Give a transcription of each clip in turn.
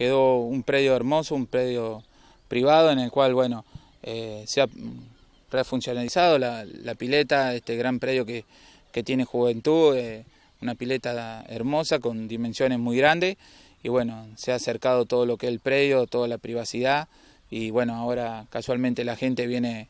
quedó un predio hermoso, un predio privado en el cual, bueno, eh, se ha refuncionalizado la, pileta, este gran predio que, tiene Juventud, eh, una pileta hermosa con dimensiones muy grandes y bueno, se ha acercado todo lo que es el predio, toda la privacidad y bueno, ahora casualmente la gente viene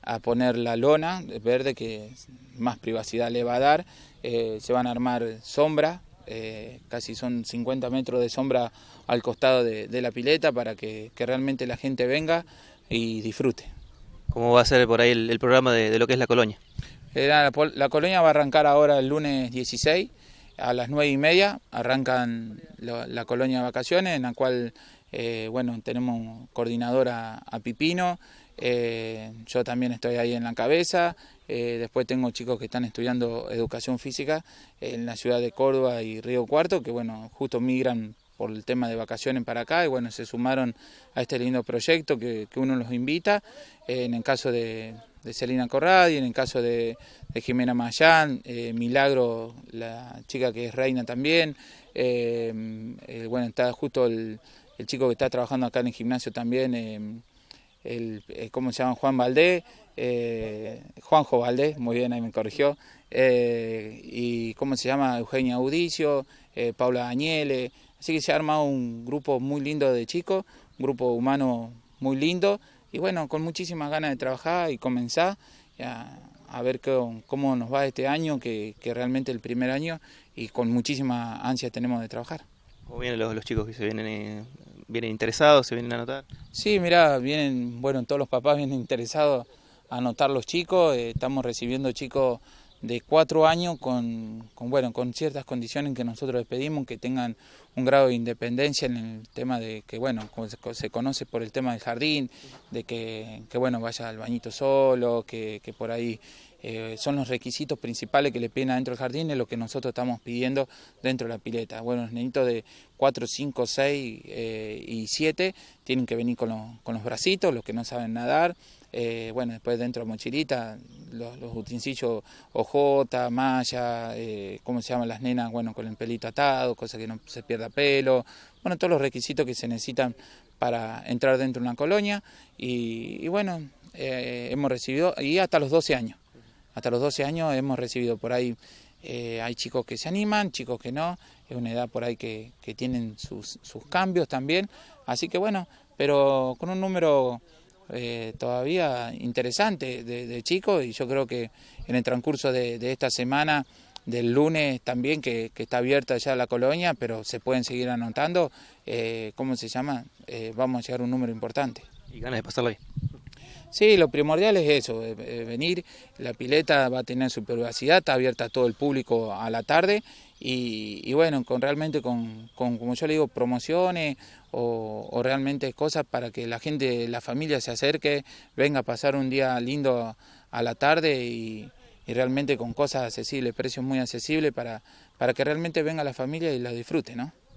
a poner la lona verde que más privacidad le va a dar, eh, se van a armar sombras eh, casi son 50 metros de sombra al costado de, la pileta para que, realmente la gente venga y disfrute. ¿Cómo va a ser por ahí el, programa de, lo que es la colonia? Eh, la, colonia va a arrancar ahora el lunes 16 a las 9 y media, arrancan la, la colonia de vacaciones en la cual eh, bueno, tenemos coordinadora a Pipino, eh, yo también estoy ahí en la cabeza, eh, después tengo chicos que están estudiando educación física en la ciudad de Córdoba y Río Cuarto, que bueno, justo migran por el tema de vacaciones para acá y bueno, se sumaron a este lindo proyecto que, uno los invita, en el caso de, de Celina Corradi, en el caso de, Jimena Mayán, eh, Milagro, la chica que es reina también, eh, eh, bueno, está justo el, chico que está trabajando acá en el gimnasio también, el, ¿cómo se llama? Juan Valdés, Juanjo Valdés, muy bien, ahí me corrigió, y ¿cómo se llama? Eugenia Audicio, Paula Daniele... Así que se ha armado un grupo muy lindo de chicos, un grupo humano muy lindo y bueno, con muchísimas ganas de trabajar y comenzar a, ver cómo, nos va este año, que, que, realmente el primer año y con muchísima ansia tenemos de trabajar. ¿Cómo vienen los, chicos que se eh, vienen interesados, se vienen a anotar? Sí, mira, vienen, bueno, todos los papás vienen interesados a anotar los chicos, eh, estamos recibiendo chicos de cuatro años con, bueno, con ciertas condiciones que nosotros les pedimos, que tengan un grado de independencia en el tema de que, bueno, se conoce por el tema del jardín, de que, bueno, vaya al bañito solo, que, que por ahí eh, son los requisitos principales que le piden adentro del jardín, y lo que nosotros estamos pidiendo dentro de la pileta. Bueno, los nenitos de 4, 5, 6 y 7 tienen que venir con, con los bracitos, los que no saben nadar. Eh, bueno, después dentro de la mochilita, los, los utensilios ojota, malla, eh, cómo se llaman las nenas, bueno, con el pelito atado, cosa que no se pierda pelo, bueno, todos los requisitos que se necesitan para entrar dentro de una colonia y, bueno, hemos recibido, y hasta los 12 años hasta los 12 años hemos recibido por ahí, eh, hay chicos que se animan, chicos que no, es una edad por ahí que, tienen sus, sus, cambios también, así que bueno, pero con un número eh, todavía interesante de, chicos y yo creo que en el transcurso de, esta semana del lunes también, que, está abierta ya la colonia, pero se pueden seguir anotando, eh, ¿cómo se llama? vamos a llegar a un número importante. Y ganas de pasarlo ahí. Sí, lo primordial es eso, eh, eh, venir, la pileta va a tener su privacidad, está abierta a todo el público a la tarde y, bueno, con realmente con, como yo le digo, promociones o, realmente cosas para que la gente, la familia se acerque, venga a pasar un día lindo a la tarde y, realmente con cosas accesibles, precios muy accesibles para, para que realmente venga la familia y la disfrute, ¿no?